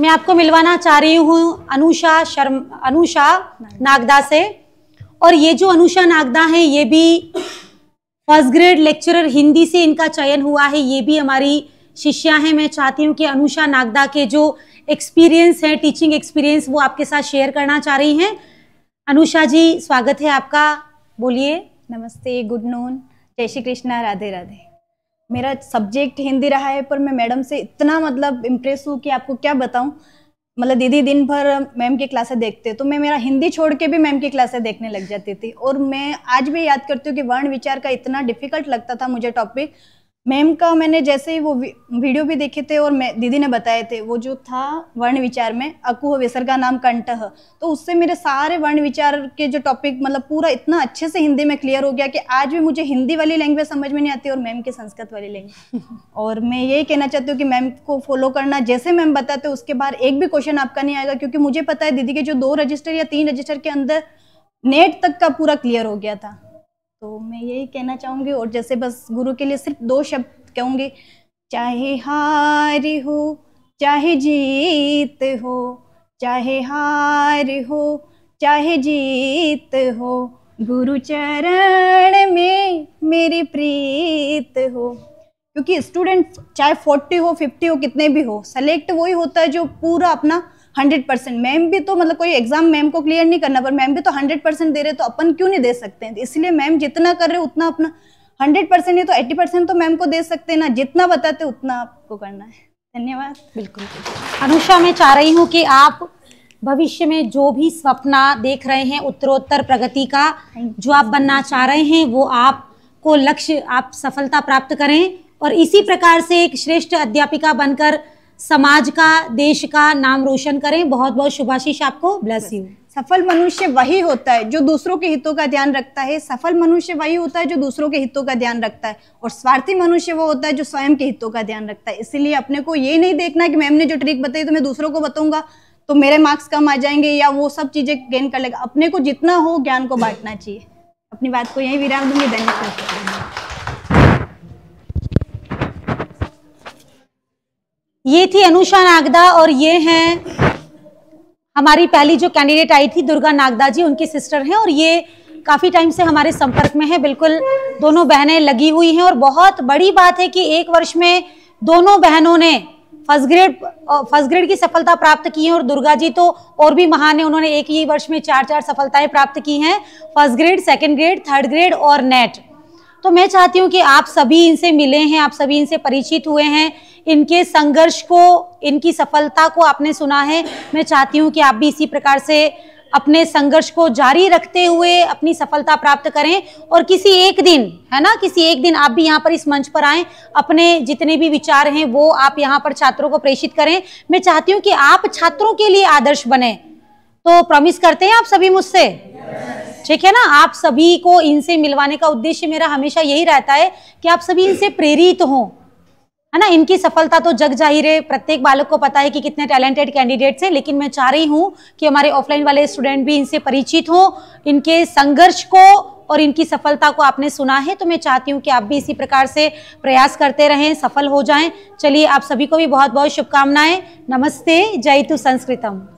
मैं आपको मिलवाना चाह रही हूँ अनुषा शर्मा अनुषा नागदा से और ये जो अनुषा नागदा है ये भी फर्स्ट ग्रेड लेक्चरर हिंदी से इनका चयन हुआ है ये भी हमारी शिष्या है मैं चाहती हूँ कि अनुषा नागदा के जो एक्सपीरियंस है टीचिंग एक्सपीरियंस वो आपके साथ शेयर करना चाह रही हैं अनुषा जी स्वागत है आपका बोलिए नमस्ते गुड नून जय श्री कृष्णा राधे राधे मेरा सब्जेक्ट हिंदी रहा है पर मैं मैडम से इतना मतलब इम्प्रेस हूँ कि आपको क्या बताऊँ मतलब दीदी दिन भर मैम की क्लासे देखते तो मैं मेरा हिंदी छोड़ के भी मैम की क्लासे देखने लग जाती थी और मैं आज भी याद करती हूँ कि वर्ण विचार का इतना डिफिकल्ट लगता था मुझे टॉपिक मैम का मैंने जैसे ही वो वीडियो भी देखे थे और मैं दीदी ने बताए थे वो जो था वर्ण विचार में अकुह विसर्गा नाम कंठ तो उससे मेरे सारे वर्ण विचार के जो टॉपिक मतलब पूरा इतना अच्छे से हिंदी में क्लियर हो गया कि आज भी मुझे हिंदी वाली लैंग्वेज समझ में नहीं आती और मैम की संस्कृत वाली लैंग्वेज और मैं यही कहना चाहती हूँ कि मैम को फॉलो करना जैसे मैम बताते उसके बाहर एक भी क्वेश्चन आपका नहीं आएगा क्योंकि मुझे पता है दीदी के जो दो रजिस्टर या तीन रजिस्टर के अंदर नेट तक का पूरा क्लियर हो गया था तो मैं यही कहना चाहूँगी और जैसे बस गुरु के लिए सिर्फ दो शब्द कहूँगी चाहे हार हो चाहे जीत हो चाहे हार हो चाहे जीत हो गुरु चरण में मेरी प्रीत हो क्योंकि स्टूडेंट चाहे फोर्टी हो फिफ्टी हो कितने भी हो सेलेक्ट वही होता है जो पूरा अपना हंड्रेड परसेंट मैम भी तो मतलब कोई एग्जाम मैम को क्लियर नहीं करना पर मैम भी तो हंड्रेड परसेंट दे रहे तो अपन क्यों नहीं दे सकते हैं इसलिए मैम जितना कर रहे उतना अपना हंड्रेड परसेंट है तो एट्टी परसेंट तो मैम को दे सकते हैं ना जितना बताते उतना आपको करना है धन्यवाद बिल्कुल अनुषा मैं चाह रही हूँ कि आप भविष्य में जो भी सपना देख रहे हैं उत्तरोत्तर प्रगति का जो आप बनना चाह रहे हैं वो आपको लक्ष्य आप सफलता प्राप्त करें और इसी प्रकार से एक श्रेष्ठ अध्यापिका बनकर समाज का देश का नाम रोशन करें बहुत बहुत शुभाशीष आपको ब्लेस यू सफल मनुष्य वही होता है जो दूसरों के हितों का ध्यान रखता है सफल मनुष्य वही होता है जो दूसरों के हितों का ध्यान रखता है और स्वार्थी मनुष्य वो होता है जो स्वयं के हितों का ध्यान रखता है इसीलिए अपने को ये नहीं देखना कि मैम ने जो ट्रिक बताई तो मैं दूसरों को बताऊंगा तो मेरे मार्क्स कम आ जाएंगे या वो सब चीज़ें गेन कर लेगा अपने को जितना हो ज्ञान को बांटना चाहिए अपनी बात को यही विराम दूंगी धन्यवाद ये थी अनुषा नागदा और ये हैं हमारी पहली जो कैंडिडेट आई थी दुर्गा नागदा जी उनकी सिस्टर हैं और ये काफ़ी टाइम से हमारे संपर्क में है बिल्कुल दोनों बहनें लगी हुई हैं और बहुत बड़ी बात है कि एक वर्ष में दोनों बहनों ने फर्स्ट ग्रेड फर्स्ट ग्रेड की सफलता प्राप्त की है और दुर्गा जी तो और भी महान है उन्होंने एक ही वर्ष में चार चार सफलताएं प्राप्त की हैं first grade second grade third grade और नेट तो मैं चाहती हूँ कि आप सभी इनसे मिले हैं आप सभी इनसे परिचित हुए हैं इनके संघर्ष को इनकी सफलता को आपने सुना है मैं चाहती हूँ कि आप भी इसी प्रकार से अपने संघर्ष को जारी रखते हुए अपनी सफलता प्राप्त करें और किसी एक दिन है ना किसी एक दिन आप भी यहाँ पर इस मंच पर आएं अपने जितने भी विचार हैं वो आप यहाँ पर छात्रों को प्रेषित करें मैं चाहती हूँ कि आप छात्रों के लिए आदर्श बने तो प्रॉमिस करते हैं आप सभी मुझसे ठीक है ना आप सभी को इनसे मिलवाने का उद्देश्य मेरा हमेशा यही रहता है कि आप सभी इनसे प्रेरित हों है ना इनकी सफलता तो जग जाहिर है प्रत्येक बालक को पता है कि कितने टैलेंटेड कैंडिडेट्स हैं लेकिन मैं चाह रही हूँ कि हमारे ऑफलाइन वाले स्टूडेंट भी इनसे परिचित हों इनके संघर्ष को और इनकी सफलता को आपने सुना है तो मैं चाहती हूँ कि आप भी इसी प्रकार से प्रयास करते रहें सफल हो जाएं चलिए आप सभी को भी बहुत बहुत शुभकामनाएं नमस्ते जय तु संस्कृतम